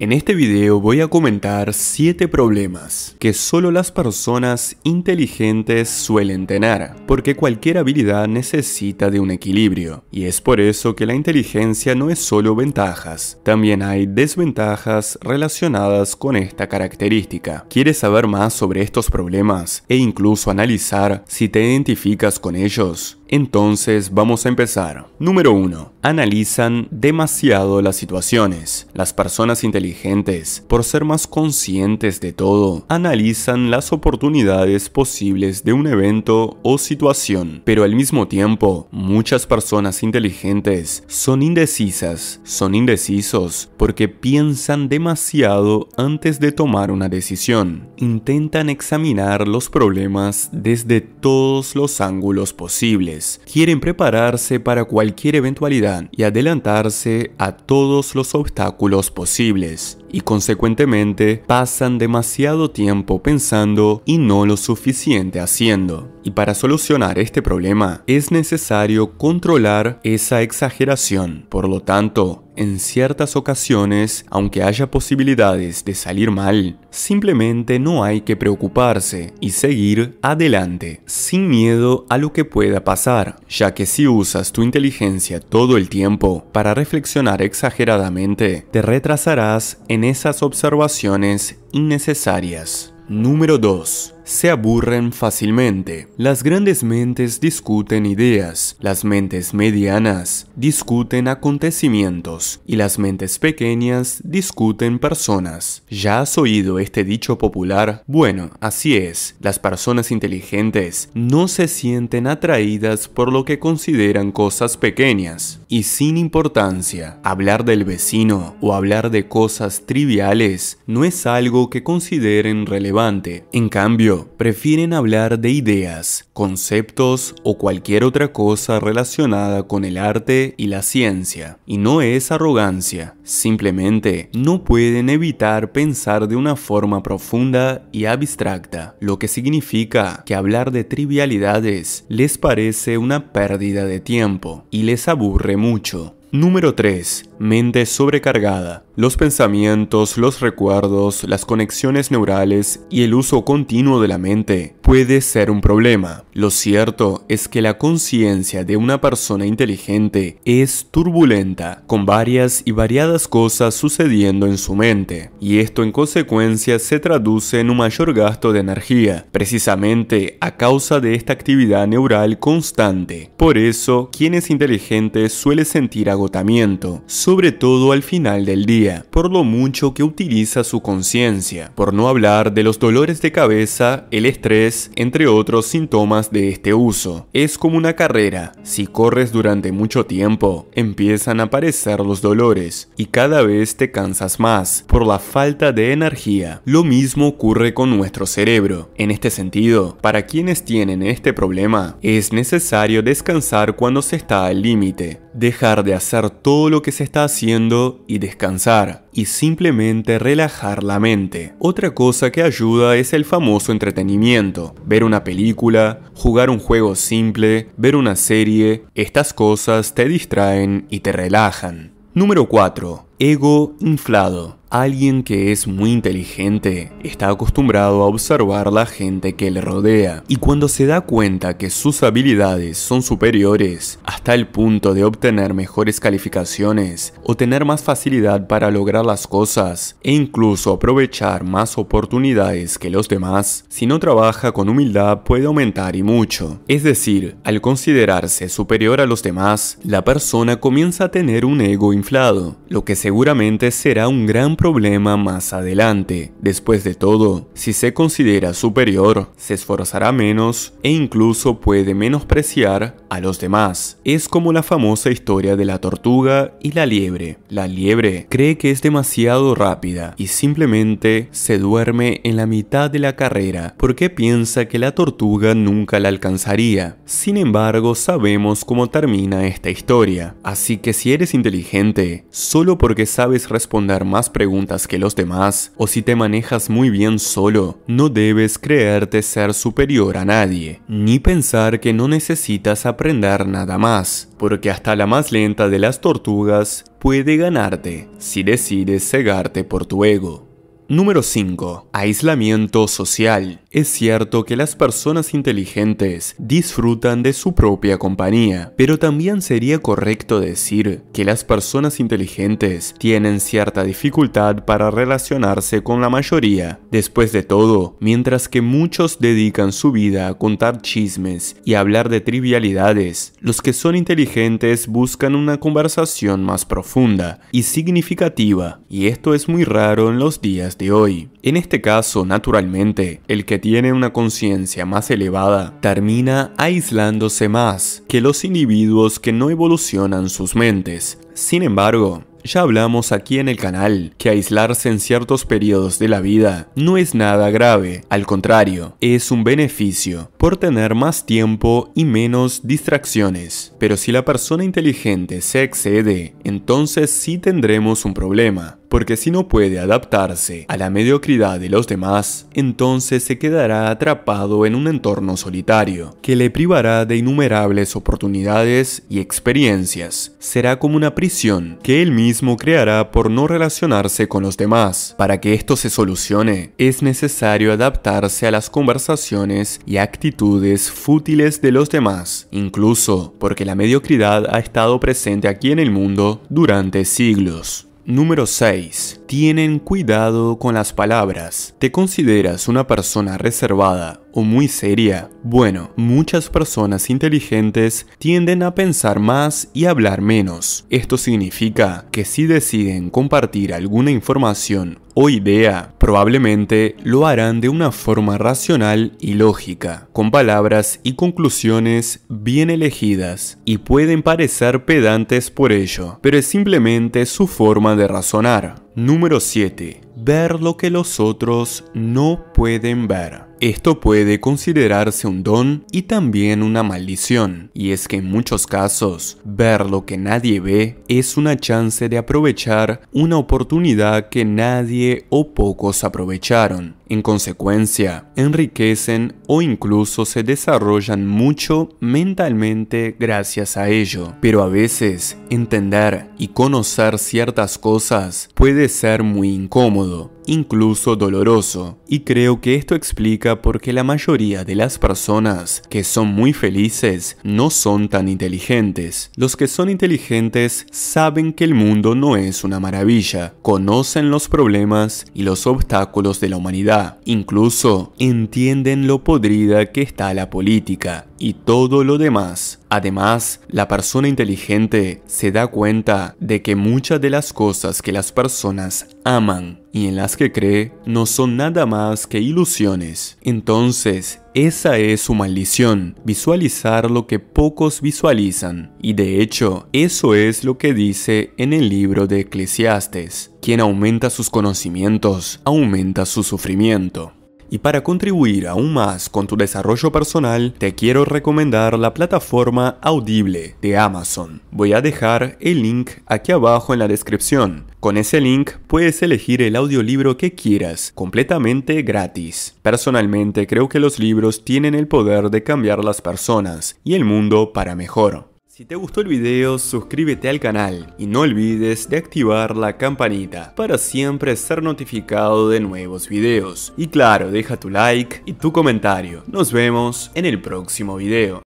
En este video voy a comentar 7 problemas que solo las personas inteligentes suelen tener, porque cualquier habilidad necesita de un equilibrio, y es por eso que la inteligencia no es solo ventajas, también hay desventajas relacionadas con esta característica. ¿Quieres saber más sobre estos problemas e incluso analizar si te identificas con ellos? Entonces vamos a empezar. Número 1. Analizan demasiado las situaciones. Las personas inteligentes, por ser más conscientes de todo, analizan las oportunidades posibles de un evento o situación. Pero al mismo tiempo, muchas personas inteligentes son indecisas, son indecisos porque piensan demasiado antes de tomar una decisión. Intentan examinar los problemas desde todos los ángulos posibles quieren prepararse para cualquier eventualidad y adelantarse a todos los obstáculos posibles y consecuentemente pasan demasiado tiempo pensando y no lo suficiente haciendo. Y para solucionar este problema es necesario controlar esa exageración. Por lo tanto, en ciertas ocasiones, aunque haya posibilidades de salir mal, simplemente no hay que preocuparse y seguir adelante, sin miedo a lo que pueda pasar, ya que si usas tu inteligencia todo el tiempo para reflexionar exageradamente, te retrasarás en esas observaciones innecesarias. Número 2 se aburren fácilmente. Las grandes mentes discuten ideas, las mentes medianas discuten acontecimientos y las mentes pequeñas discuten personas. ¿Ya has oído este dicho popular? Bueno, así es, las personas inteligentes no se sienten atraídas por lo que consideran cosas pequeñas y sin importancia. Hablar del vecino o hablar de cosas triviales no es algo que consideren relevante. En cambio, prefieren hablar de ideas, conceptos o cualquier otra cosa relacionada con el arte y la ciencia. Y no es arrogancia, simplemente no pueden evitar pensar de una forma profunda y abstracta, lo que significa que hablar de trivialidades les parece una pérdida de tiempo y les aburre mucho. Número 3. Mente sobrecargada. Los pensamientos, los recuerdos, las conexiones neurales y el uso continuo de la mente puede ser un problema. Lo cierto es que la conciencia de una persona inteligente es turbulenta, con varias y variadas cosas sucediendo en su mente, y esto en consecuencia se traduce en un mayor gasto de energía, precisamente a causa de esta actividad neural constante. Por eso, quien es inteligente suele sentir agotamiento, sobre todo al final del día, por lo mucho que utiliza su conciencia, por no hablar de los dolores de cabeza, el estrés, entre otros síntomas de este uso. Es como una carrera, si corres durante mucho tiempo, empiezan a aparecer los dolores y cada vez te cansas más por la falta de energía. Lo mismo ocurre con nuestro cerebro. En este sentido, para quienes tienen este problema, es necesario descansar cuando se está al límite, dejar de hacer todo lo que se está haciendo y descansar, y simplemente relajar la mente. Otra cosa que ayuda es el famoso entretenimiento, ver una película, jugar un juego simple, ver una serie, estas cosas te distraen y te relajan. Número 4. Ego inflado. Alguien que es muy inteligente está acostumbrado a observar la gente que le rodea y cuando se da cuenta que sus habilidades son superiores hasta el punto de obtener mejores calificaciones o tener más facilidad para lograr las cosas e incluso aprovechar más oportunidades que los demás, si no trabaja con humildad puede aumentar y mucho. Es decir, al considerarse superior a los demás, la persona comienza a tener un ego inflado, lo que seguramente será un gran problema más adelante. Después de todo, si se considera superior, se esforzará menos e incluso puede menospreciar a los demás. Es como la famosa historia de la tortuga y la liebre. La liebre cree que es demasiado rápida y simplemente se duerme en la mitad de la carrera porque piensa que la tortuga nunca la alcanzaría. Sin embargo, sabemos cómo termina esta historia. Así que si eres inteligente, solo porque sabes responder más preguntas, preguntas que los demás o si te manejas muy bien solo, no debes creerte ser superior a nadie, ni pensar que no necesitas aprender nada más, porque hasta la más lenta de las tortugas puede ganarte si decides cegarte por tu ego. Número 5. Aislamiento social. Es cierto que las personas inteligentes disfrutan de su propia compañía, pero también sería correcto decir que las personas inteligentes tienen cierta dificultad para relacionarse con la mayoría. Después de todo, mientras que muchos dedican su vida a contar chismes y hablar de trivialidades, los que son inteligentes buscan una conversación más profunda y significativa, y esto es muy raro en los días hoy. En este caso, naturalmente, el que tiene una conciencia más elevada termina aislándose más que los individuos que no evolucionan sus mentes. Sin embargo, ya hablamos aquí en el canal que aislarse en ciertos periodos de la vida no es nada grave, al contrario, es un beneficio por tener más tiempo y menos distracciones. Pero si la persona inteligente se excede, entonces sí tendremos un problema, porque si no puede adaptarse a la mediocridad de los demás, entonces se quedará atrapado en un entorno solitario, que le privará de innumerables oportunidades y experiencias. Será como una prisión que él mismo creará por no relacionarse con los demás. Para que esto se solucione, es necesario adaptarse a las conversaciones y actitudes fútiles de los demás, incluso porque la mediocridad ha estado presente aquí en el mundo durante siglos. Número 6. Tienen cuidado con las palabras. ¿Te consideras una persona reservada, o muy seria. Bueno, muchas personas inteligentes tienden a pensar más y hablar menos. Esto significa que si deciden compartir alguna información o idea, probablemente lo harán de una forma racional y lógica, con palabras y conclusiones bien elegidas, y pueden parecer pedantes por ello, pero es simplemente su forma de razonar. Número 7. Ver lo que los otros no pueden ver. Esto puede considerarse un don y también una maldición, y es que en muchos casos, ver lo que nadie ve es una chance de aprovechar una oportunidad que nadie o pocos aprovecharon. En consecuencia, enriquecen o incluso se desarrollan mucho mentalmente gracias a ello. Pero a veces, entender y conocer ciertas cosas puede ser muy incómodo, incluso doloroso. Y creo que esto explica por qué la mayoría de las personas que son muy felices no son tan inteligentes. Los que son inteligentes saben que el mundo no es una maravilla, conocen los problemas y los obstáculos de la humanidad incluso entienden lo podrida que está la política y todo lo demás. Además, la persona inteligente se da cuenta de que muchas de las cosas que las personas aman y en las que cree no son nada más que ilusiones. Entonces, esa es su maldición, visualizar lo que pocos visualizan. Y de hecho, eso es lo que dice en el libro de Eclesiastes. Quien aumenta sus conocimientos, aumenta su sufrimiento. Y para contribuir aún más con tu desarrollo personal, te quiero recomendar la plataforma Audible de Amazon. Voy a dejar el link aquí abajo en la descripción. Con ese link puedes elegir el audiolibro que quieras, completamente gratis. Personalmente creo que los libros tienen el poder de cambiar las personas y el mundo para mejor. Si te gustó el video, suscríbete al canal y no olvides de activar la campanita para siempre ser notificado de nuevos videos. Y claro, deja tu like y tu comentario. Nos vemos en el próximo video.